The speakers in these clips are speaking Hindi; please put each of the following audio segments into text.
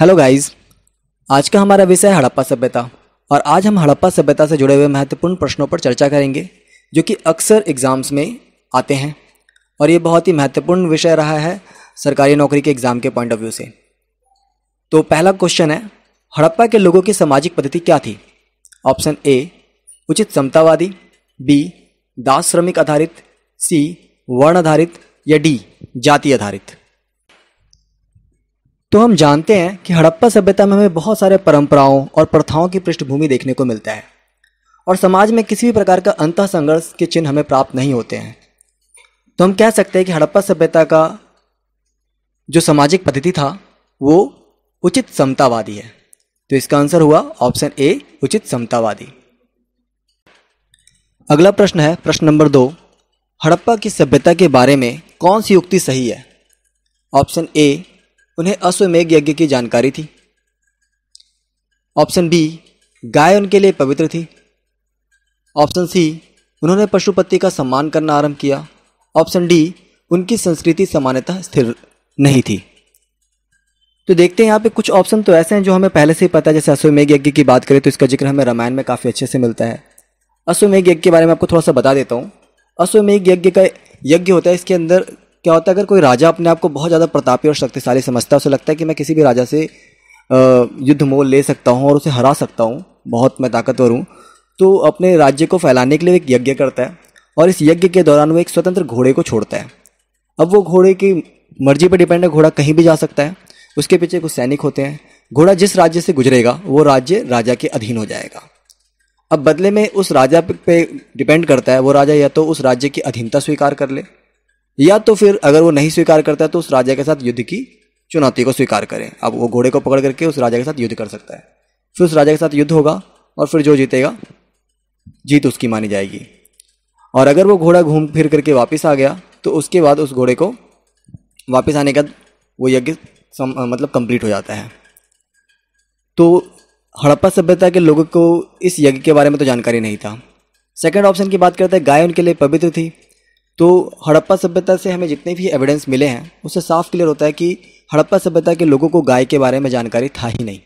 हेलो गाइस आज का हमारा विषय है हड़प्पा सभ्यता और आज हम हड़प्पा सभ्यता से जुड़े हुए महत्वपूर्ण प्रश्नों पर चर्चा करेंगे जो कि अक्सर एग्ज़ाम्स में आते हैं और ये बहुत ही महत्वपूर्ण विषय रहा है सरकारी नौकरी के एग्ज़ाम के पॉइंट ऑफ व्यू से तो पहला क्वेश्चन है हड़प्पा के लोगों की सामाजिक पद्धति क्या थी ऑप्शन ए उचित समतावादी बी दास श्रमिक आधारित सी वर्ण आधारित या डी जाति आधारित तो हम जानते हैं कि हड़प्पा सभ्यता में हमें बहुत सारे परंपराओं और प्रथाओं की पृष्ठभूमि देखने को मिलता है और समाज में किसी भी प्रकार का अंत संघर्ष के चिन्ह हमें प्राप्त नहीं होते हैं तो हम कह सकते हैं कि हड़प्पा सभ्यता का जो सामाजिक पद्धति था वो उचित समतावादी है तो इसका आंसर हुआ ऑप्शन ए उचित समतावादी अगला प्रश्न है प्रश्न नंबर दो हड़प्पा की सभ्यता के बारे में कौन सी युक्ति सही है ऑप्शन ए उन्हें अश्वमेघ यज्ञ की जानकारी थी ऑप्शन बी गाय उनके लिए पवित्र थी ऑप्शन सी उन्होंने पशुपति का सम्मान करना आरंभ किया ऑप्शन डी उनकी संस्कृति सामान्यतः स्थिर नहीं थी तो देखते हैं यहाँ पे कुछ ऑप्शन तो ऐसे हैं जो हमें पहले से ही पता है जैसे अश्वमेघ यज्ञ की बात करें तो इसका जिक्र हमें रामायण में काफ़ी अच्छे से मिलता है अश्वमेघ यज्ञ के बारे में आपको थोड़ा सा बता देता हूँ अश्वमेघ यज्ञ का यज्ञ होता है इसके अंदर क्या होता है अगर कोई राजा अपने आप को बहुत ज़्यादा प्रतापी और शक्तिशाली समझता है उसे लगता है कि मैं किसी भी राजा से युद्ध मोल ले सकता हूँ और उसे हरा सकता हूँ बहुत मैं ताकतवर हूँ तो अपने राज्य को फैलाने के लिए एक यज्ञ करता है और इस यज्ञ के दौरान वो एक स्वतंत्र घोड़े को छोड़ता है अब वो घोड़े की मर्जी पर डिपेंड है घोड़ा कहीं भी जा सकता है उसके पीछे कुछ सैनिक होते हैं घोड़ा जिस राज्य से गुजरेगा वो राज्य राजा के अधीन हो जाएगा अब बदले में उस राजा पे डिपेंड करता है वो राजा या तो उस राज्य की अधीनता स्वीकार कर ले या तो फिर अगर वो नहीं स्वीकार करता है तो उस राजा के साथ युद्ध की चुनौती को स्वीकार करें अब वो घोड़े को पकड़ करके उस राजा के साथ युद्ध कर सकता है फिर उस राजा के साथ युद्ध होगा और फिर जो जीतेगा जीत उसकी मानी जाएगी और अगर वो घोड़ा घूम फिर करके वापस आ गया तो उसके बाद उस घोड़े को वापस आने का वो यज्ञ मतलब कंप्लीट हो जाता है तो हड़प्पा सभ्यता के लोगों को इस यज्ञ के बारे में तो जानकारी नहीं था सेकंड ऑप्शन की बात करते हैं गाय उनके लिए पवित्र थी तो हड़प्पा सभ्यता से हमें जितने भी एविडेंस मिले हैं उससे साफ क्लियर होता है कि हड़प्पा सभ्यता के लोगों को गाय के बारे में जानकारी था ही नहीं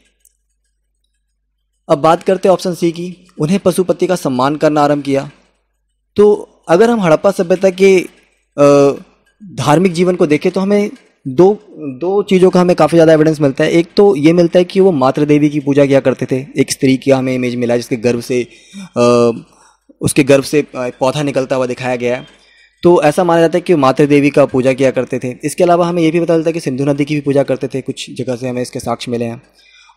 अब बात करते हैं ऑप्शन सी की उन्हें पशुपति का सम्मान करना आरंभ किया तो अगर हम हड़प्पा सभ्यता के धार्मिक जीवन को देखें तो हमें दो दो चीज़ों का हमें काफ़ी ज़्यादा एविडेंस मिलता है एक तो ये मिलता है कि वो मातृ देवी की पूजा किया करते थे एक स्त्री की हमें इमेज मिला जिसके गर्भ से आ, उसके गर्भ से पौधा निकलता हुआ दिखाया गया है तो ऐसा माना जाता है कि मातृ देवी का पूजा किया करते थे इसके अलावा हमें यह भी पता चलता है कि सिंधु नदी की भी पूजा करते थे कुछ जगह से हमें इसके साक्ष्य मिले हैं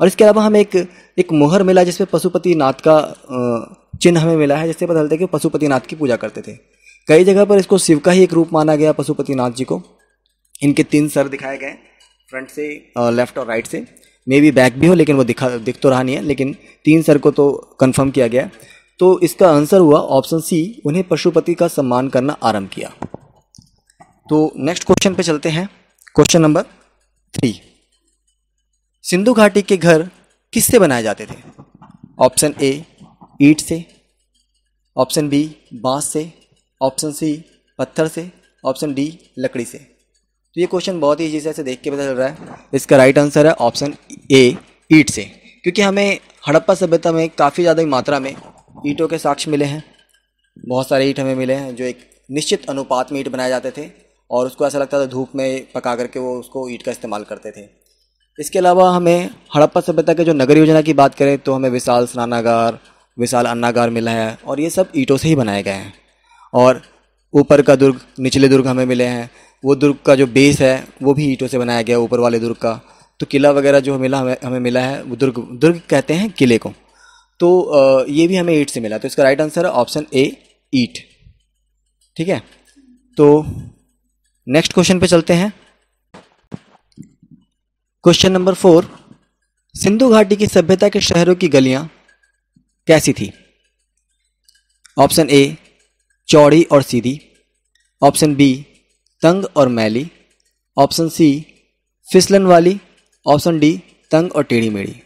और इसके अलावा हमें एक एक मोहर मिला जिसमें नाथ का चिन्ह हमें मिला है जिससे पता चलता है कि पशुपति नाथ की पूजा करते थे कई जगह पर इसको शिव का ही एक रूप माना गया पशुपति नाथ जी को इनके तीन सर दिखाए गए फ्रंट से लेफ्ट और राइट से मे बी बैक भी हो लेकिन वो दिखा दिख तो रहा नहीं है लेकिन तीन सर को तो कंफर्म किया गया तो इसका आंसर हुआ ऑप्शन सी उन्हें पशुपति का सम्मान करना आरंभ किया तो नेक्स्ट क्वेश्चन पे चलते हैं क्वेश्चन नंबर थ्री सिंधु घाटी के घर किससे बनाए जाते थे ऑप्शन ए ईट से ऑप्शन बी बांस से ऑप्शन सी पत्थर से ऑप्शन डी लकड़ी से तो ये क्वेश्चन बहुत ही ईजी से देख के पता चल रहा है इसका राइट आंसर है ऑप्शन ए ईट से क्योंकि हमें हड़प्पा सभ्यता में काफ़ी ज़्यादा मात्रा में ईंटों के साक्ष्य मिले हैं बहुत सारे ईंट हमें मिले हैं जो एक निश्चित अनुपात में ईंट बनाए जाते थे और उसको ऐसा लगता था धूप में पका करके वो उसको ईंट का इस्तेमाल करते थे इसके अलावा हमें हड़प्पा सभ्यता के जो नगर योजना की बात करें तो हमें विशाल स्नानागार विशाल अन्नागार मिला है और ये सब ईंटों से ही बनाए गए हैं और ऊपर का दुर्ग निचले दुर्ग हमें मिले हैं वो दुर्ग का जो बेस है वो भी ईंटों से बनाया गया ऊपर वाले दुर्ग का तो किला वगैरह जो मिला हमें हमें मिला है वो दुर्ग दुर्ग कहते हैं किले को तो ये भी हमें ईट से मिला तो इसका राइट आंसर है ऑप्शन ए ईट ठीक है तो नेक्स्ट क्वेश्चन पे चलते हैं क्वेश्चन नंबर फोर सिंधु घाटी की सभ्यता के शहरों की गलियां कैसी थी ऑप्शन ए चौड़ी और सीधी ऑप्शन बी तंग और मैली ऑप्शन सी फिसलन वाली ऑप्शन डी तंग और टेढ़ी मेढ़ी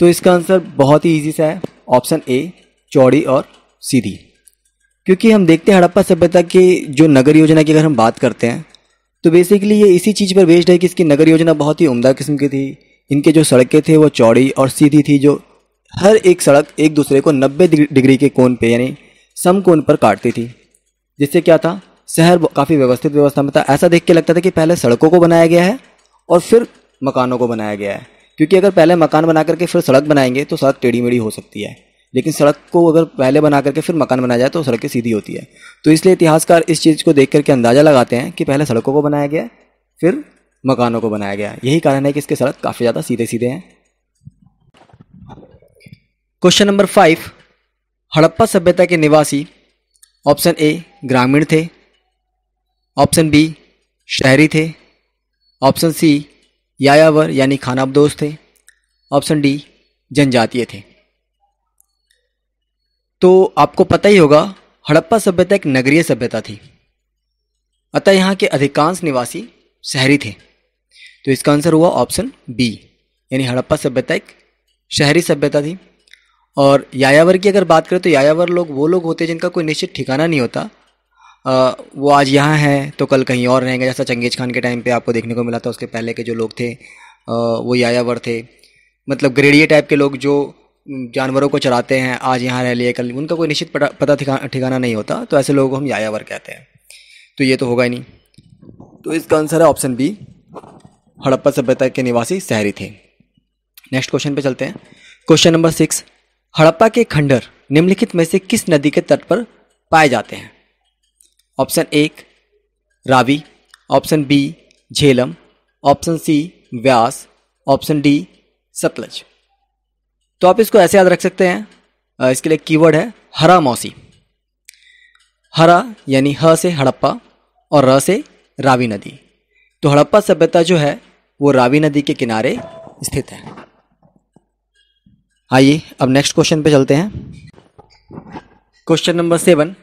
तो इसका आंसर बहुत ही ईजी सा है ऑप्शन ए चौड़ी और सीधी क्योंकि हम देखते हैं हड़प्पा सभ्यता की जो नगर योजना की अगर हम बात करते हैं तो बेसिकली ये इसी चीज़ पर बेस्ड है कि इसकी नगर योजना बहुत ही उमदा किस्म की थी इनके जो सड़कें थे वो चौड़ी और सीधी थी जो हर एक सड़क एक दूसरे को 90 डिग्री के कोण पे यानी सम कोण पर काटती थी जिससे क्या था शहर काफ़ी व्यवस्थित व्यवस्था में था ऐसा देख के लगता था कि पहले सड़कों को बनाया गया है और फिर मकानों को बनाया गया है क्योंकि अगर पहले मकान बना करके फिर सड़क बनाएंगे तो सड़क टेढ़ी मेढ़ी हो सकती है लेकिन सड़क को अगर पहले बना करके फिर मकान बनाया जाए तो सड़कें सीधी होती है तो इसलिए इतिहासकार इस चीज़ को देख करके अंदाज़ा लगाते हैं कि पहले सड़कों को बनाया गया फिर मकानों को बनाया गया यही कारण है कि इसके सड़क काफ़ी ज़्यादा सीधे सीधे हैं क्वेश्चन नंबर फाइव हड़प्पा सभ्यता के निवासी ऑप्शन ए ग्रामीण थे ऑप्शन बी शहरी थे ऑप्शन सी यायावर यानी खानाबदोश थे ऑप्शन डी जनजातीय थे तो आपको पता ही होगा हड़प्पा सभ्यता एक नगरीय सभ्यता थी अतः यहाँ के अधिकांश निवासी शहरी थे तो इसका आंसर हुआ ऑप्शन बी यानी हड़प्पा सभ्यता एक शहरी सभ्यता थी और यायावर की अगर बात करें तो यायावर लोग वो लोग होते जिनका कोई निश्चित ठिकाना नहीं होता आ, वो आज यहाँ हैं तो कल कहीं और रहेंगे जैसा चंगेज खान के टाइम पे आपको देखने को मिला था उसके पहले के जो लोग थे आ, वो यायावर थे मतलब ग्रेडिये टाइप के लोग जो जानवरों को चराते हैं आज यहाँ रह लिए कल उनका कोई निश्चित पता ठिकाना नहीं होता तो ऐसे लोगों को हम यायावर कहते हैं तो ये तो होगा ही नहीं तो इसका आंसर है ऑप्शन बी हड़प्पा सभ्यता के निवासी शहरी थे नेक्स्ट क्वेश्चन पे चलते हैं क्वेश्चन नंबर सिक्स हड़प्पा के खंडर निम्नलिखित में से किस नदी के तट पर पाए जाते हैं ऑप्शन एक Ravi option B Jhelum option C Beas option D Sutlej तो आप इसको ऐसे याद रख सकते हैं इसके लिए कीवर्ड है हरा मौसी हरा यानी ह से हड़प्पा और र से रावी नदी तो हड़प्पा सभ्यता जो है वो रावी नदी के किनारे स्थित है आइए अब नेक्स्ट क्वेश्चन पे चलते हैं क्वेश्चन नंबर सेवन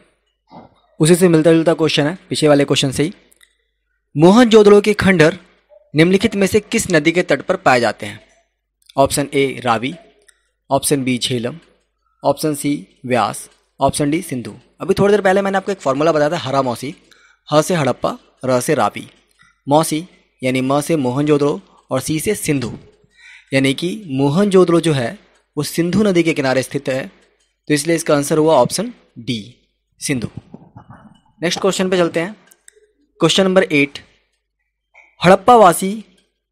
उसी से मिलता जुलता क्वेश्चन है पीछे वाले क्वेश्चन से ही मोहन जोदड़ो के खंडर निम्नलिखित में से किस नदी के तट पर पाए जाते हैं option A Ravi option B Jhelum option C Beas option D Sindhu अभी थोड़ी देर पहले मैंने आपको एक फॉर्मूला बताया था हरा मौसी ह से हड़प्पा र से रावी मौसी यानी म से मोहनजोदड़ो और सी से सिंधु यानी कि मोहनजोदड़ो जो है वो सिंधु नदी के किनारे स्थित है तो इसलिए इसका आंसर हुआ option D Sindhu next question पे चलते हैं क्वेश्चन नंबर एट हड़प्पावासी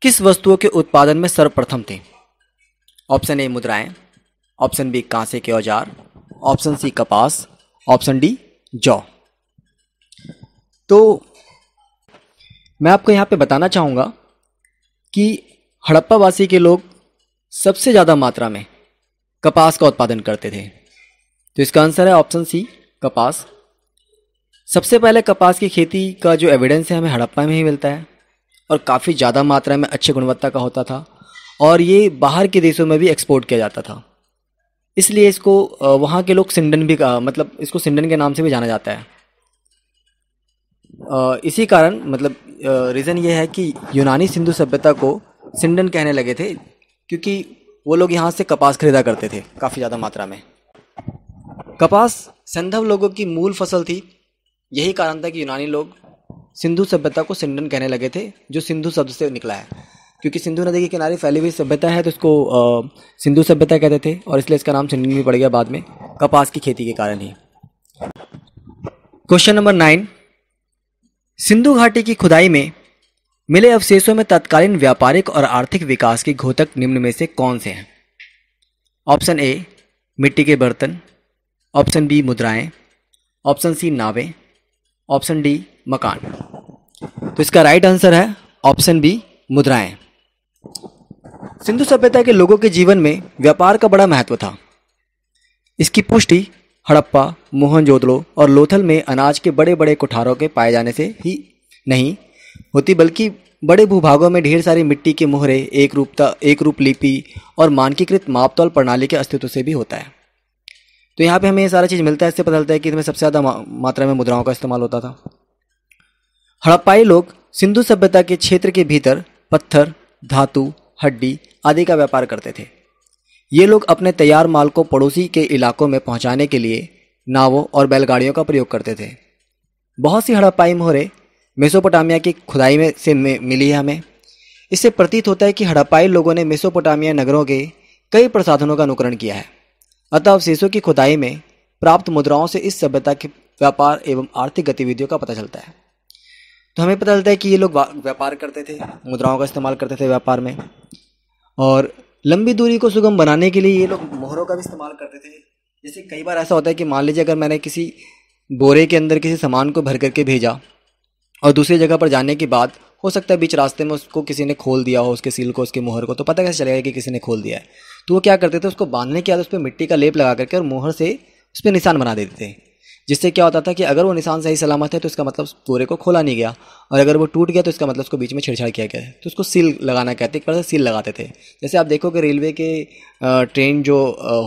किस वस्तुओं के उत्पादन में सर्वप्रथम थे ऑप्शन ए मुद्राएं ऑप्शन बी कांसे के औजार ऑप्शन सी कपास ऑप्शन डी जौ तो मैं आपको यहाँ पे बताना चाहूँगा कि हड़प्पावासी के लोग सबसे ज़्यादा मात्रा में कपास का उत्पादन करते थे तो इसका आंसर है ऑप्शन सी कपास सबसे पहले कपास की खेती का जो एविडेंस है हमें हड़प्पा में ही मिलता है और काफ़ी ज़्यादा मात्रा में अच्छी गुणवत्ता का होता था और ये बाहर के देशों में भी एक्सपोर्ट किया जाता था इसलिए इसको वहाँ के लोग सिंडन भी कहा मतलब इसको सिंडन के नाम से भी जाना जाता है इसी कारण मतलब रीज़न ये है कि यूनानी सिंधु सभ्यता को सिंडन कहने लगे थे क्योंकि वो लोग यहाँ से कपास खरीदा करते थे काफ़ी ज़्यादा मात्रा में कपास संधव लोगों की मूल फसल थी यही कारण था कि यूनानी लोग सिंधु सभ्यता को सिंडन कहने लगे थे जो सिंधु शब्द से निकला है क्योंकि सिंधु नदी के किनारे फैली हुई सभ्यता है तो इसको सिंधु सभ्यता कहते थे और इसलिए इसका नाम सिंडन भी पड़ गया बाद में कपास की खेती के कारण ही क्वेश्चन नंबर नाइन सिंधु घाटी की खुदाई में मिले अवशेषों में तत्कालीन व्यापारिक और आर्थिक विकास के घोतक निम्न में से कौन से हैं ऑप्शन ए मिट्टी के बर्तन ऑप्शन बी मुद्राएं ऑप्शन सी नावें ऑप्शन डी मकान तो इसका राइट आंसर है ऑप्शन बी मुद्राएं सिंधु सभ्यता के लोगों के जीवन में व्यापार का बड़ा महत्व था इसकी पुष्टि हड़प्पा मोहनजोदड़ो और लोथल में अनाज के बड़े बड़े कोठारों के पाए जाने से ही नहीं होती बल्कि बड़े भूभागों में ढेर सारी मिट्टी के मोहरे एक रूपता एक रूप लिपि और मानकीकृत मापतौल प्रणाली के अस्तित्व से भी होता है तो यहाँ पे हमें ये सारा चीज़ मिलता है इससे पता चलता है कि इसमें सबसे ज़्यादा मात्रा में मुद्राओं का इस्तेमाल होता था हड़प्पाई लोग सिंधु सभ्यता के क्षेत्र के भीतर पत्थर धातु हड्डी आदि का व्यापार करते थे ये लोग अपने तैयार माल को पड़ोसी के इलाकों में पहुंचाने के लिए नावों और बैलगाड़ियों का प्रयोग करते थे बहुत सी हड़प्पाई मोहरें मेसोपोटामिया की खुदाई में से मिली है हमें इससे प्रतीत होता है कि हड़प्पाई लोगों ने मेसोपोटामिया नगरों के कई प्रसाधनों का अनुकरण किया है अतः अवशेषों की खुदाई में प्राप्त मुद्राओं से इस सभ्यता के व्यापार एवं आर्थिक गतिविधियों का पता चलता है तो हमें पता चलता है कि ये लोग व्यापार करते थे मुद्राओं का इस्तेमाल करते थे व्यापार में और लंबी दूरी को सुगम बनाने के लिए ये लोग मोहरों का भी इस्तेमाल करते थे जैसे कई बार ऐसा होता है कि मान लीजिए अगर मैंने किसी बोरे के अंदर किसी सामान को भर करके भेजा और दूसरी जगह पर जाने के बाद हो सकता है बीच रास्ते में उसको किसी ने खोल दिया हो उसके सील को उसके मोहर को तो पता कैसे चलेगा कि किसी ने खोल दिया है तो वो क्या करते थे उसको बांधने के बाद उस पर मिट्टी का लेप लगा करके और मोहर से उस पर निशान बना देते थे जिससे क्या होता था कि अगर वो निशान सही सलामत है तो इसका मतलब पूरे को खोला नहीं गया और अगर वो टूट गया तो इसका मतलब उसको बीच में छेड़छाड़ किया गया तो उसको सील लगाना कहते हैं एक तरह से सील लगाते थे जैसे आप देखो कि रेलवे के ट्रेन जो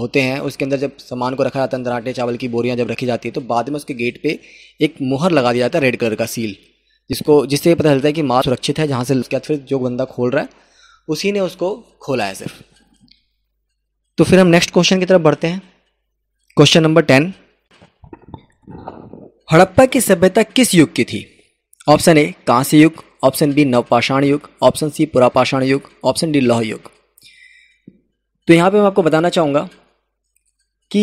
होते हैं उसके अंदर जब सामान को रखा जाता है अंदर आटे चावल की बोरियाँ जब रखी जाती है तो बाद में उसके गेट पर एक मोहर लगा दिया जाता है रेड कलर का सील जिसको जिससे पता चलता है कि माल सुरक्षित है जहाँ से उसके बाद फिर जो बंदा खोल रहा है उसी ने उसको खोला है सिर्फ तो फिर हम नेक्स्ट क्वेश्चन की तरफ बढ़ते हैं क्वेश्चन नंबर टेन हड़प्पा की सभ्यता किस युग की थी ऑप्शन ए कांस्य युग ऑप्शन बी नवपाषाण युग ऑप्शन सी पुरापाषाण युग ऑप्शन डी लौह युग तो यहाँ पे मैं आपको बताना चाहूँगा कि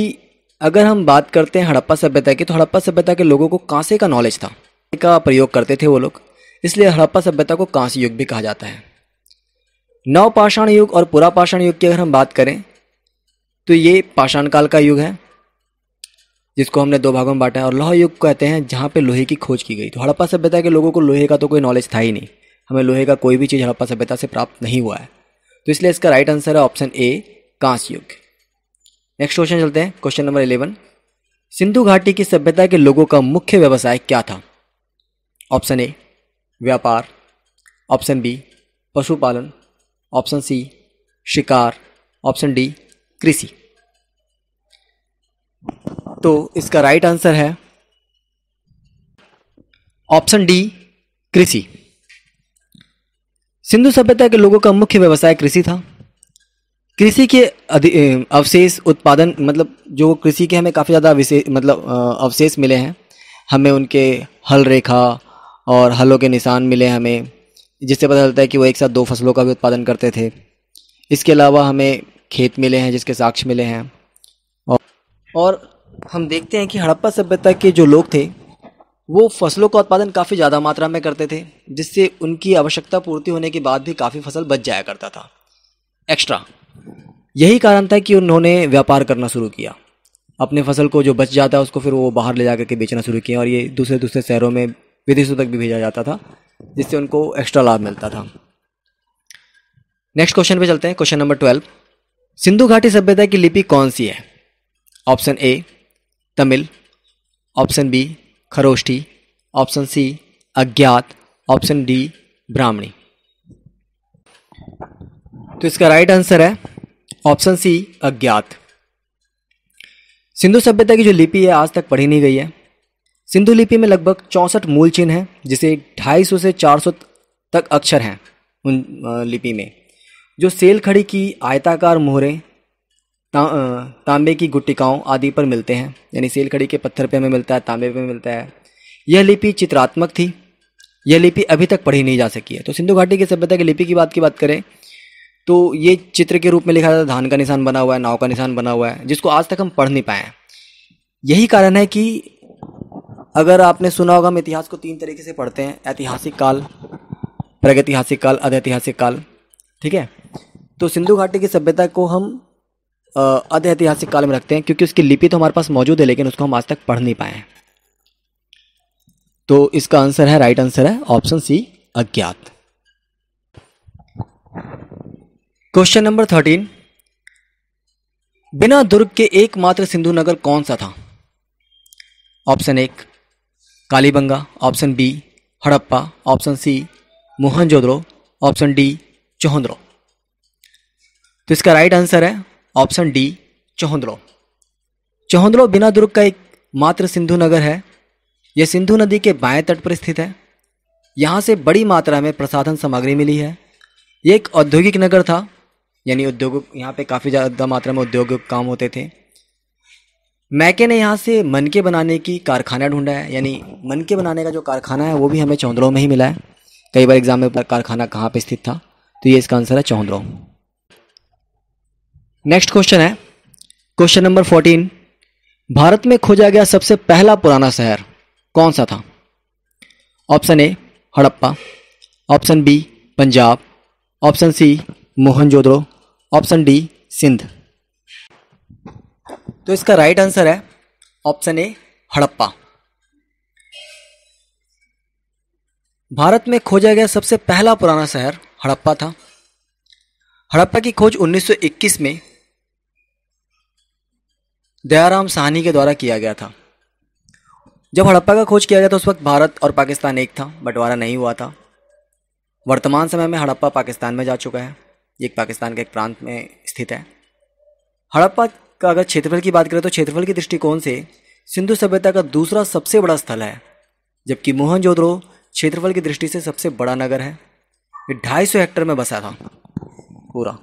अगर हम बात करते हैं हड़प्पा सभ्यता की तो हड़प्पा सभ्यता के लोगों को कांसे का नॉलेज था का प्रयोग करते थे वो लोग इसलिए हड़प्पा सभ्यता को कांस्य युग भी कहा जाता है नवपाषाण युग और पुरापाषाण युग की अगर हम बात करें तो ये पाषाण काल का युग है जिसको हमने दो भागों में बांटा है और लोह युग कहते हैं जहाँ पे लोहे की खोज की गई तो हड़प्पा सभ्यता के लोगों को लोहे का तो कोई नॉलेज था ही नहीं हमें लोहे का कोई भी चीज़ हड़प्पा सभ्यता से प्राप्त नहीं हुआ है तो इसलिए इसका राइट आंसर है ऑप्शन ए कांस युग नेक्स्ट क्वेश्चन चलते हैं क्वेश्चन नंबर इलेवन सिंधु घाटी की सभ्यता के लोगों का मुख्य व्यवसाय क्या था ऑप्शन ए व्यापार ऑप्शन बी पशुपालन ऑप्शन सी शिकार ऑप्शन डी कृषि तो इसका राइट आंसर है ऑप्शन डी कृषि सिंधु सभ्यता के लोगों का मुख्य व्यवसाय कृषि था कृषि के अवशेष उत्पादन मतलब जो कृषि के हमें काफ़ी ज़्यादा विशेष मतलब अवशेष मिले हैं हमें उनके हल रेखा और हलों के निशान मिले हमें जिससे पता चलता है कि वो एक साथ दो फसलों का भी उत्पादन करते थे इसके अलावा हमें खेत मिले हैं जिसके साक्ष्य मिले हैं और, और हम देखते हैं कि हड़प्पा सभ्यता के जो लोग थे वो फसलों का उत्पादन काफ़ी ज़्यादा मात्रा में करते थे जिससे उनकी आवश्यकता पूर्ति होने के बाद भी काफ़ी फसल बच जाया करता था एक्स्ट्रा यही कारण था कि उन्होंने व्यापार करना शुरू किया अपने फसल को जो बच जाता है उसको फिर वो बाहर ले जा करके बेचना शुरू किया और ये दूसरे दूसरे शहरों में विदेशों तक भी भेजा जाता था जिससे उनको एक्स्ट्रा लाभ मिलता था नेक्स्ट क्वेश्चन पे चलते हैं क्वेश्चन नंबर ट्वेल्व सिंधु घाटी सभ्यता की लिपि कौन सी है option A Tamil option B Kharosthi option C अज्ञात ऑप्शन डी ब्राह्मणी तो इसका राइट आंसर है ऑप्शन सी अज्ञात सिंधु सभ्यता की जो लिपि है आज तक पढ़ी नहीं गई है सिंधु लिपि में लगभग चौंसठ मूल चिन्ह हैं जिसे 250 से 400 तक अक्षर हैं उन लिपि में जो सेल खड़ी की आयताकार मोहरें ता, तांबे की गुटिकाओं आदि पर मिलते हैं यानी सेल खड़ी के पत्थर पे हमें मिलता है तांबे पे मिलता है यह लिपि चित्रात्मक थी यह लिपि अभी तक पढ़ी नहीं जा सकी है तो सिंधु घाटी की सभ्यता की लिपि की बात की बात करें तो ये चित्र के रूप में लिखा जाता है धान का निशान बना हुआ है नाव का निशान बना हुआ है जिसको आज तक हम पढ़ नहीं पाए हैं यही कारण है कि अगर आपने सुना होगा हम इतिहास को तीन तरीके से पढ़ते हैं ऐतिहासिक काल प्रगतिहासिक काल अधैतिहासिक काल ठीक है तो सिंधु घाटी की सभ्यता को हम अध ऐतिहासिक काल में रखते हैं क्योंकि उसकी लिपि तो हमारे पास मौजूद है लेकिन उसको हम आज तक पढ़ नहीं पाए हैं तो इसका आंसर है राइट आंसर है ऑप्शन सी अज्ञात क्वेश्चन नंबर थर्टीन बिना दुर्ग के एकमात्र सिंधु नगर कौन सा था ऑप्शन एक Kalibanga option B Harappa option C Mohenjodaro option D Chanhudaro तो इसका राइट आंसर है ऑप्शन डी चौहद्रो चौहद्रो बिना दुर्ग का एक मात्र सिंधु नगर है यह सिंधु नदी के बाएं तट पर स्थित है यहाँ से बड़ी मात्रा में प्रसाधन सामग्री मिली है ये एक औद्योगिक नगर था यानी उद्योग यहाँ पे काफ़ी ज़्यादा मात्रा में उद्योग काम होते थे मैके ने यहाँ से मनके बनाने की कारखाना ढूंढा है यानी मनके बनाने का जो कारखाना है वो भी हमें चौंद्रो में ही मिला है कई बार एग्ज़ाम में कारखाना कहाँ पर स्थित था तो ये इसका आंसर है चौंद्रो नेक्स्ट क्वेश्चन है क्वेश्चन नंबर फोर्टीन भारत में खोजा गया सबसे पहला पुराना शहर कौन सा था option A Harappa option B Punjab option C Mohenjodaro option D Sindh तो इसका राइट आंसर है ऑप्शन ए हड़प्पा भारत में खोजा गया सबसे पहला पुराना शहर हड़प्पा था हड़प्पा की खोज 1921 में दयाराम साहनी के द्वारा किया गया था जब हड़प्पा का खोज किया गया था उस वक्त भारत और पाकिस्तान एक था बंटवारा नहीं हुआ था वर्तमान समय में हड़प्पा पाकिस्तान में जा चुका है ये पाकिस्तान के एक प्रांत में स्थित है हड़प्पा का अगर क्षेत्रफल की बात करें तो क्षेत्रफल के दृष्टिकोण से सिंधु सभ्यता का दूसरा सबसे बड़ा स्थल है जबकि मोहन क्षेत्रफल की दृष्टि से सबसे बड़ा नगर है ये ढाई सौ हेक्टर में बसा था पूरा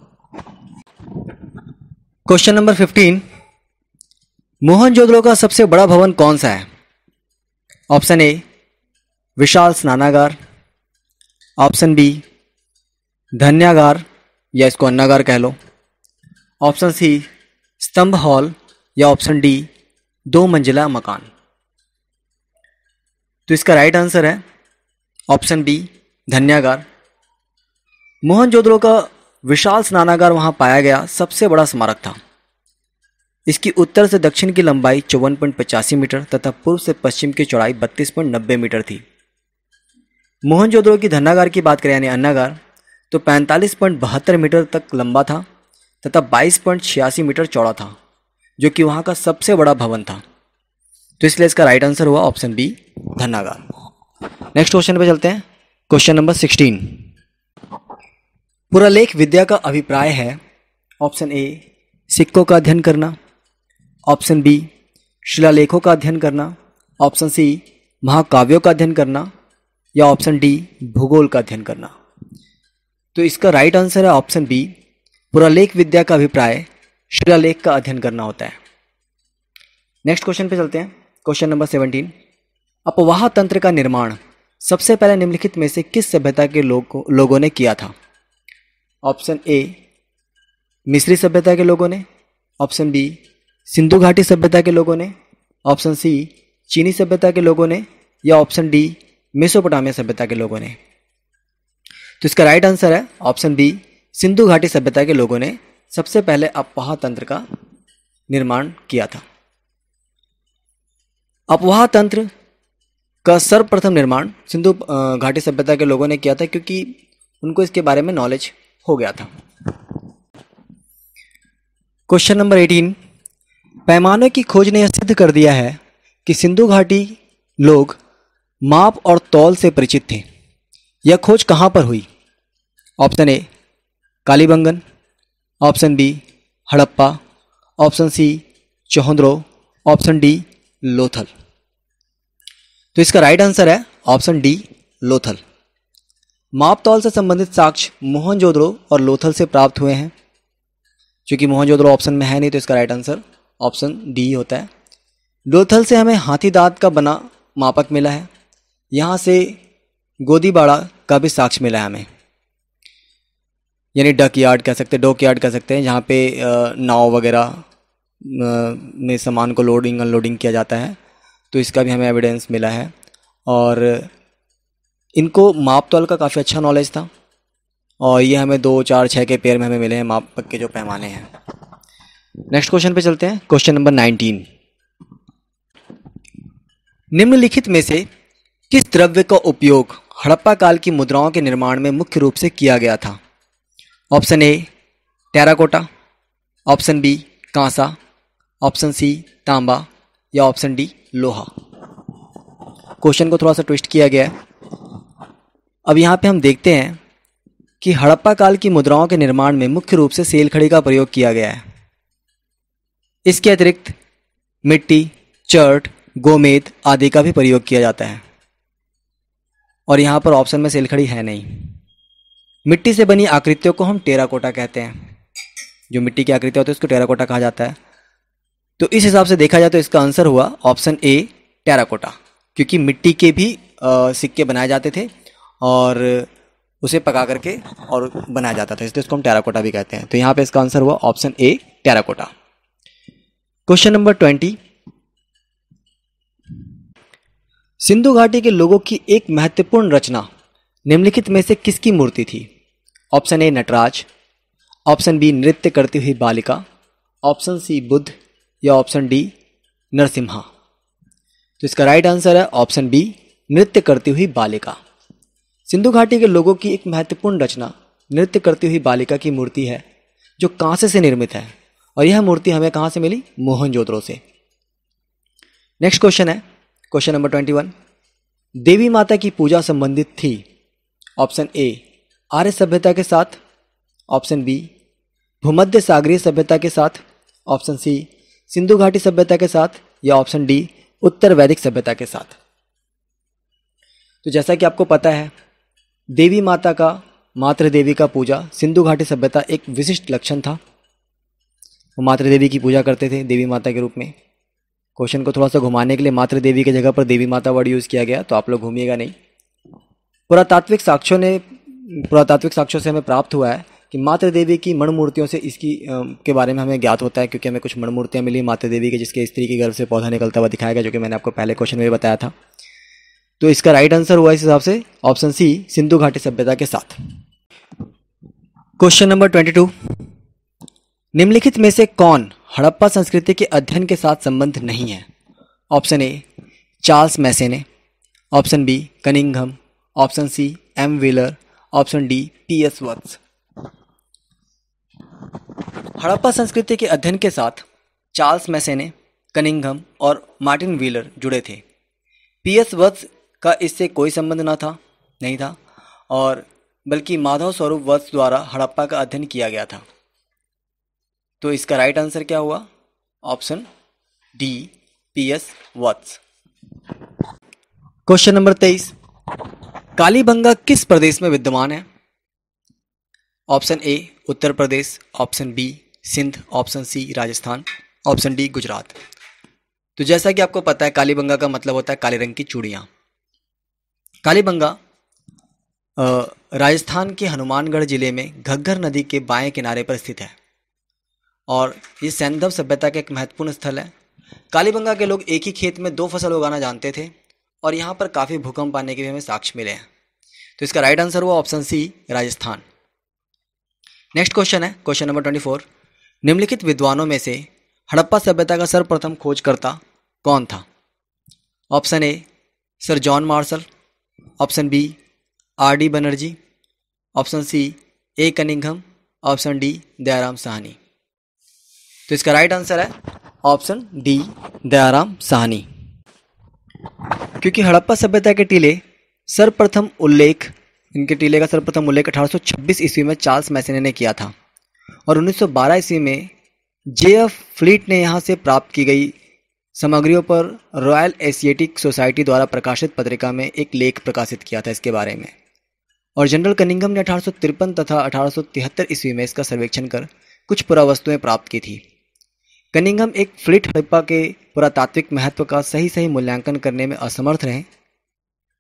question number fifteen Mohenjodaro का सबसे बड़ा भवन कौन सा है ऑप्शन ए विशाल स्नानागार ऑप्शन बी धन्यागार या इसको अन्नागार कह लो ऑप्शन सी स्तंभ हॉल या ऑप्शन डी दो मंजिला मकान तो इसका राइट आंसर है ऑप्शन बी धन्यागार मोहनजोदड़ो का विशाल स्नानागार वहाँ पाया गया सबसे बड़ा स्मारक था इसकी उत्तर से दक्षिण की लंबाई चौवन मीटर तथा पूर्व से पश्चिम की चौड़ाई बत्तीस मीटर थी मोहनजोदड़ो की धन्नागार की बात करें यानी अन्नागार तो पैंतालीस मीटर तक लंबा था तथा बाईस मीटर चौड़ा था जो कि वहाँ का सबसे बड़ा भवन था तो इसलिए इसका राइट आंसर हुआ ऑप्शन बी धन्नागार नेक्स्ट क्वेश्चन पे चलते हैं क्वेश्चन नंबर सिक्सटीन पूरा लेख विद्या का अभिप्राय है ऑप्शन ए सिक्कों का अध्ययन करना ऑप्शन बी शिलालेखों का अध्ययन करना ऑप्शन सी महाकाव्यों का अध्ययन करना या ऑप्शन डी भूगोल का अध्ययन करना तो इसका राइट आंसर है ऑप्शन बी पुरालेख विद्या का अभिप्राय शिलालेख का अध्ययन करना होता है नेक्स्ट क्वेश्चन पे चलते हैं क्वेश्चन नंबर सेवनटीन अपवाह तंत्र का निर्माण सबसे पहले निम्नलिखित में से किस सभ्यता के लोग लोगों ने किया था ऑप्शन ए मिस्री सभ्यता के लोगों ने ऑप्शन बी सिंधु घाटी सभ्यता के लोगों ने ऑप्शन सी चीनी सभ्यता के लोगों ने या ऑप्शन डी मेसोपोटामिया सभ्यता के लोगों ने तो इसका राइट आंसर है ऑप्शन बी सिंधु घाटी सभ्यता के लोगों ने सबसे पहले अपवाह तंत्र का निर्माण किया था अपवाह तंत्र का सर्वप्रथम निर्माण सिंधु घाटी सभ्यता के लोगों ने किया था क्योंकि उनको इसके बारे में नॉलेज हो गया था क्वेश्चन नंबर एटीन पैमाने की खोज ने यह सिद्ध कर दिया है कि सिंधु घाटी लोग माप और तौल से परिचित थे यह खोज कहाँ पर हुई option A Kalibangan option B Harappa option C Chanhudaro option D Lothal तो इसका राइट आंसर है ऑप्शन डी लोथल माप तौल से संबंधित साक्ष्य मोहनजोदड़ो और लोथल से प्राप्त हुए हैं क्योंकि मोहनजोदड़ो ऑप्शन में है नहीं तो इसका राइट आंसर ऑप्शन डी होता है लोथल से हमें हाथी दांत का बना मापक मिला है यहाँ से गोदीबाड़ा का भी साक्ष्य मिला है हमें यानी डक यार्ड कह सकते हैं डोक यार्ड कह सकते हैं जहाँ पे नाव वगैरह में सामान को लोडिंग अनलोडिंग किया जाता है तो इसका भी हमें एविडेंस मिला है और इनको माप तौल का काफ़ी अच्छा नॉलेज था और ये हमें दो चार छः के पेयर में हमें मिले हैं माप के जो पैमाने हैं नेक्स्ट क्वेश्चन पे चलते हैं क्वेश्चन नंबर नाइनटीन निम्नलिखित में से किस द्रव्य का उपयोग हड़प्पा काल की मुद्राओं के निर्माण में मुख्य रूप से किया गया था option A terracotta option B कांसा ऑप्शन सी तांबा या ऑप्शन डी लोहा क्वेश्चन को थोड़ा सा ट्विस्ट किया गया है अब यहाँ पे हम देखते हैं कि हड़प्पा काल की मुद्राओं के निर्माण में मुख्य रूप से सेल का प्रयोग किया गया है इसके अतिरिक्त मिट्टी चर्ट गोमेद आदि का भी प्रयोग किया जाता है और यहाँ पर ऑप्शन में सेलखड़ी है नहीं मिट्टी से बनी आकृतियों को हम टेराकोटा कहते हैं जो मिट्टी की आकृतियाँ होती है उसको टेराकोटा कहा जाता है तो इस हिसाब से देखा जाए तो इसका आंसर हुआ ऑप्शन ए टेराकोटा क्योंकि मिट्टी के भी सिक्के बनाए जाते थे और उसे पका करके और बनाया जाता था इसलिए उसको हम टेराकोटा भी कहते हैं तो यहाँ पे इसका आंसर हुआ option A terracotta question number twenty Sindhu घाटी के लोगों की एक महत्वपूर्ण रचना निम्नलिखित में से किसकी मूर्ति थी option A Nataraj option B नृत्य करती हुई बालिका ऑप्शन सी बुद्ध या ऑप्शन डी नरसिम्हा तो इसका राइट आंसर है ऑप्शन बी नृत्य करती हुई बालिका सिंधु घाटी के लोगों की एक महत्वपूर्ण रचना नृत्य करती हुई बालिका की मूर्ति है जो कांसे से निर्मित है और यह मूर्ति हमें कहाँ से मिली मोहनजोदड़ो से नेक्स्ट क्वेश्चन है क्वेश्चन नंबर ट्वेंटी वन देवी माता की पूजा संबंधित थी ऑप्शन ए आर्य सभ्यता के साथ ऑप्शन बी भूमध्य सागरीय सभ्यता के साथ ऑप्शन सी सिंधु घाटी सभ्यता के साथ या ऑप्शन डी उत्तर वैदिक सभ्यता के साथ तो जैसा कि आपको पता है देवी माता का मातृ देवी का पूजा सिंधु घाटी सभ्यता एक विशिष्ट लक्षण था वो मातृ देवी की पूजा करते थे देवी माता के रूप में क्वेश्चन को थोड़ा सा घुमाने के लिए मातृ देवी की जगह पर देवी माता वर्ड यूज़ किया गया तो आप लोग घूमिएगा नहीं पुरातात्विक साक्ष्यों ने पुरातात्विक साक्ष्यों से हमें प्राप्त हुआ है कि मातृ देवी की मणमूर्तियों से इसकी के बारे में हमें ज्ञात होता है क्योंकि हमें कुछ मणमूर्तियाँ मिली मातृ देवी के जिसके स्त्री के गर्भ से पौधा निकलता हुआ दिखाया गया जो कि मैंने आपको पहले क्वेश्चन में बताया था तो इसका राइट आंसर हुआ इस हिसाब से ऑप्शन सी सिंधु घाटी सभ्यता के साथ क्वेश्चन नंबर ट्वेंटी टू निम्नलिखित में से कौन हड़प्पा संस्कृति के अध्ययन के साथ संबंध नहीं है option A Charles Masson option B Cunningham option C M Wheeler option D P S Vats Harappa संस्कृति के अध्ययन के साथ चार्ल्स मैसेने कनिंगम और मार्टिन व्हीलर जुड़े थे पी एस वत्स का इससे कोई संबंध ना था नहीं था और बल्कि माधव स्वरूप वत्स द्वारा हड़प्पा का अध्ययन किया गया था तो इसका राइट आंसर क्या हुआ option D P S Vats question number तेईस कालीबंगा किस प्रदेश में विद्यमान है option A Uttar Pradesh option B Sindh option C Rajasthan option D Gujarat तो जैसा कि आपको पता है कालीबंगा का मतलब होता है काले रंग की चूड़ियां कालीबंगा राजस्थान के हनुमानगढ़ जिले में घग्घर नदी के बाएं किनारे पर स्थित है और ये सैंधव सभ्यता का एक महत्वपूर्ण स्थल है कालीबंगा के लोग एक ही खेत में दो फसल उगाना जानते थे और यहाँ पर काफ़ी भूकंप आने के भी हमें साक्ष्य मिले हैं तो इसका राइट आंसर हुआ option C Rajasthan next question है क्वेश्चन नंबर ट्वेंटी फोर निम्नलिखित विद्वानों में से हड़प्पा सभ्यता का सर्वप्रथम खोजकर्ता कौन था option A sir John Marshall option B R D Banerjee option C A Cunningham option D Dayaram Sahni तो इसका राइट आंसर है ऑप्शन डी दयाराम साहनी क्योंकि हड़प्पा सभ्यता के टीले सर्वप्रथम उल्लेख इनके टीले का सर्वप्रथम उल्लेख 1826 ईस्वी में चार्ल्स मैसेने ने किया था और 1912 ईस्वी में जे एफ फ्लीट ने यहाँ से प्राप्त की गई सामग्रियों पर रॉयल एशियाटिक सोसाइटी द्वारा प्रकाशित पत्रिका में एक लेख प्रकाशित किया था इसके बारे में और जनरल कनिंगम ने अठारह तथा अठारह ईस्वी में इसका सर्वेक्षण कर कुछ पुरावस्तुएं प्राप्त की थी कनिंगम एक फ्लिट हड़प्पा के पुरातात्विक महत्व का सही सही मूल्यांकन करने में असमर्थ रहे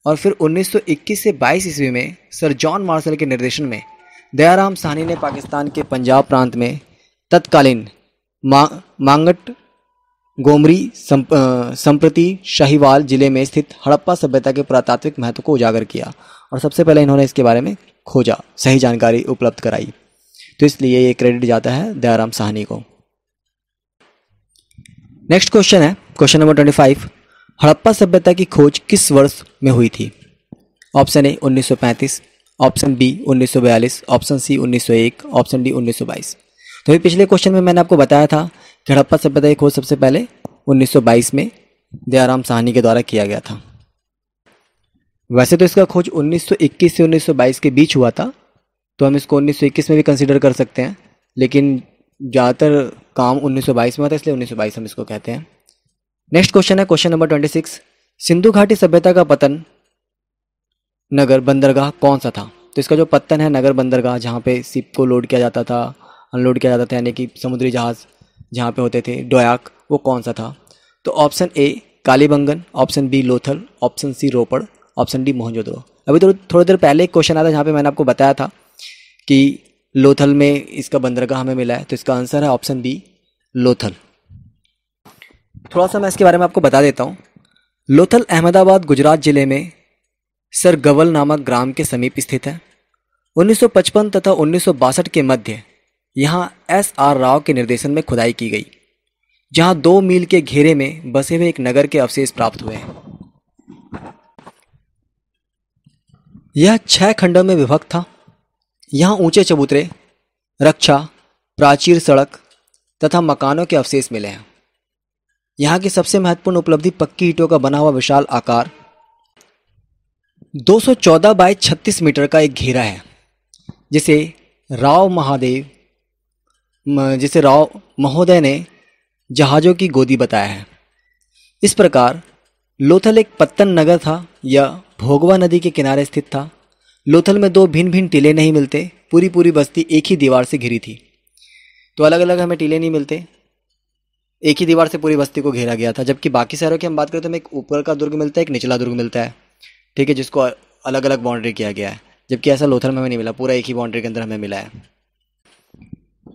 और फिर 1921 से 22 ईस्वी में सर जॉन मार्शल के निर्देशन में दयाराम साहनी ने पाकिस्तान के पंजाब प्रांत में तत्कालीन मा, मांगट गोमरी संप, संप्रति शाहीवाल जिले में स्थित हड़प्पा सभ्यता के पुरातात्विक महत्व को उजागर किया और सबसे पहले इन्होंने इसके बारे में खोजा सही जानकारी उपलब्ध कराई तो इसलिए ये क्रेडिट जाता है दयाराम साहनी को नेक्स्ट क्वेश्चन है question number twenty five Harappa सभ्यता की खोज किस वर्ष में हुई थी ऑप्शन ए उन्नीस सौ पैंतीस ऑप्शन बी उन्नीस सौ बयालीस ऑप्शन सी उन्नीस सौ एक ऑप्शन डी उन्नीस सौ बाईस तो ये पिछले क्वेश्चन में मैंने आपको बताया था कि हड़प्पा सभ्यता की खोज सबसे पहले उन्नीस सौ बाईस में दयाराम साहनी के द्वारा किया गया था वैसे तो इसका खोज उन्नीस सौ इक्कीस से उन्नीस सौ बाईस के बीच हुआ था तो हम इसको उन्नीस सौ इक्कीस में भी कंसिडर कर सकते हैं लेकिन ज़्यादातर काम 1922 में होता है इसलिए 1922 हम इसको कहते हैं नेक्स्ट क्वेश्चन है क्वेश्चन नंबर 26 सिंधु घाटी सभ्यता का पतन नगर बंदरगाह कौन सा था तो इसका जो पतन है नगर बंदरगाह जहाँ पे सिप को लोड किया जाता था अनलोड किया जाता था यानी कि समुद्री जहाज़ जहाँ पे होते थे डोयाक वो कौन सा था तो option A Kalibangan option B Lothal option C Ropar option D Mohenjodaro अभी तो थोड़ी देर पहले एक क्वेश्चन आया था जहाँ पे मैंने आपको बताया था कि लोथल में इसका बंदरगाह हमें मिला है तो इसका आंसर है ऑप्शन बी लोथल थोड़ा सा मैं इसके बारे में आपको बता देता हूँ लोथल अहमदाबाद गुजरात ज़िले में सर गवल नामक ग्राम के समीप स्थित है 1955 तथा उन्नीस के मध्य यहाँ एस आर राव के निर्देशन में खुदाई की गई जहाँ दो मील के घेरे में बसे हुए एक नगर के अवशेष प्राप्त हुए हैं यह छह खंडों में विभक्त था यहाँ ऊंचे चबूतरे रक्षा प्राचीर सड़क तथा मकानों के अवशेष मिले हैं यहाँ की सबसे महत्वपूर्ण उपलब्धि पक्की ईटों का बना हुआ विशाल आकार 214 बाय छत्तीस मीटर का एक घेरा है जिसे राव महादेव जिसे राव महोदय ने जहाज़ों की गोदी बताया है इस प्रकार लोथल एक पत्तन नगर था यह भोगवा नदी के किनारे स्थित था लोथल में दो भिन्न भिन्न टीले नहीं मिलते पूरी पूरी बस्ती एक ही दीवार से घिरी थी तो अलग अलग हमें टीले नहीं मिलते एक ही दीवार से पूरी बस्ती को घेरा गया था जबकि बाकी शहरों की हम बात करें तो हमें एक ऊपर का दुर्ग मिलता है एक निचला दुर्ग मिलता है ठीक है जिसको अलग अलग बाउंड्री किया गया है जबकि ऐसा लोथल में हमें नहीं मिला पूरा एक ही बाउंड्री के अंदर हमें मिला है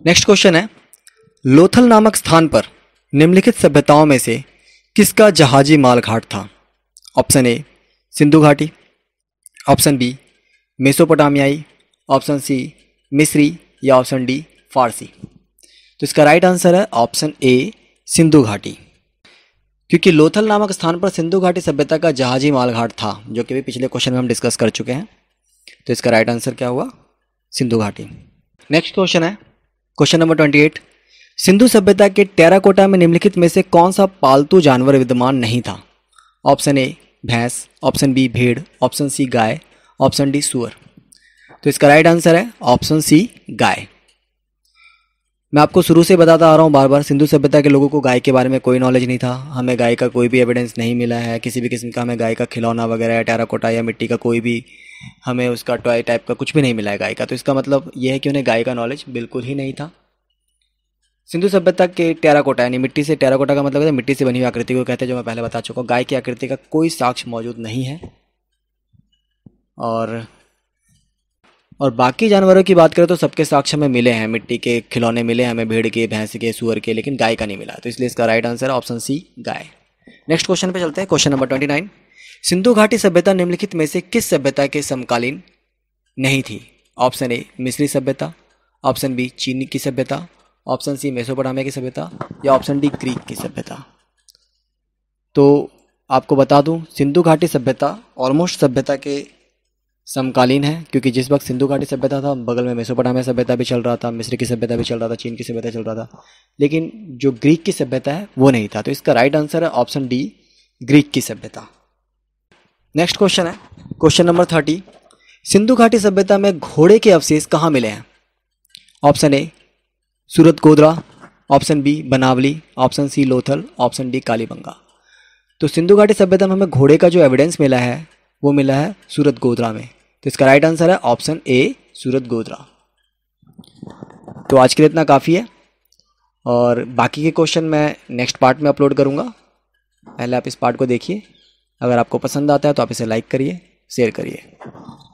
नेक्स्ट क्वेश्चन है लोथल नामक स्थान पर निम्नलिखित सभ्यताओं में से किसका जहाजी माल घाट था ऑप्शन ए सिंधु घाटी ऑप्शन बी मेसोपोटामियाई ऑप्शन सी मिस्री या ऑप्शन डी फारसी तो इसका राइट आंसर है ऑप्शन ए सिंधु घाटी क्योंकि लोथल नामक स्थान पर सिंधु घाटी सभ्यता का जहाजी मालघाट था जो कि भी पिछले क्वेश्चन में हम डिस्कस कर चुके हैं तो इसका राइट आंसर क्या हुआ सिंधु घाटी नेक्स्ट क्वेश्चन है question number twenty eight Sindhu सभ्यता के टेराकोटा में निम्नलिखित में से कौन सा पालतू जानवर विद्यमान नहीं था ऑप्शन ए भैंस ऑप्शन बी भेड़ ऑप्शन सी गाय ऑप्शन डी सुअर तो इसका राइट आंसर है ऑप्शन सी गाय मैं आपको शुरू से बताता आ रहा हूँ बार बार सिंधु सभ्यता के लोगों को गाय के बारे में कोई नॉलेज नहीं था हमें गाय का कोई भी एविडेंस नहीं मिला है किसी भी किस्म का हमें गाय का खिलौना वगैरह या टेराकोटा या मिट्टी का कोई भी हमें उसका टॉय टाइप का कुछ भी नहीं मिला है गाय का तो इसका मतलब यह है कि उन्हें गाय का नॉलेज बिल्कुल ही नहीं था सिंधु सभ्यता के टेराकोटा यानी मिट्टी से टेराकोटा का मतलब है मिट्टी से बनी हुई आकृति को कहते हैं जो मैं पहले बता चुका हूँ गाय की आकृति का कोई साक्ष्य मौजूद नहीं है और और बाकी जानवरों की बात करें तो सबके साक्ष्य हमें मिले हैं मिट्टी के खिलौने मिले हैं हमें भेड़ के भैंस के सुअर के लेकिन गाय का नहीं मिला तो इसलिए इसका राइट आंसर ऑप्शन सी गाय नेक्स्ट क्वेश्चन पे चलते हैं question number twenty nine Sindhu घाटी सभ्यता निम्नलिखित में से किस सभ्यता के समकालीन नहीं थी ऑप्शन ए मिस्री सभ्यता ऑप्शन बी चीनी की सभ्यता ऑप्शन सी मेसोपोटामिया की सभ्यता या ऑप्शन डी ग्रीक की सभ्यता तो आपको बता दूं सिंधु घाटी सभ्यता ऑलमोस्ट सभ्यता के समकालीन है क्योंकि जिस वक्त सिंधु घाटी सभ्यता था बगल में मेसोपोटामिया सभ्यता भी चल रहा था मिस्र की सभ्यता भी चल रहा था चीन की सभ्यता चल रहा था लेकिन जो ग्रीक की सभ्यता है वो नहीं था तो इसका राइट आंसर है ऑप्शन डी ग्रीक की सभ्यता नेक्स्ट क्वेश्चन है क्वेश्चन नंबर थर्टी सिंधु घाटी सभ्यता में घोड़े के अवशेष कहाँ मिले हैं option A Surat Godhra option B Banawali option C Lothal option D Kalibangan तो सिंधु घाटी सभ्यता में हमें घोड़े का जो एविडेंस मिला है वो मिला है सूरत गोदरा में तो इसका राइट आंसर है ऑप्शन ए सूरत गोदरा तो आज के लिए इतना काफ़ी है और बाकी के क्वेश्चन मैं नेक्स्ट पार्ट में अपलोड करूँगा पहले आप इस पार्ट को देखिए अगर आपको पसंद आता है तो आप इसे लाइक करिए शेयर करिए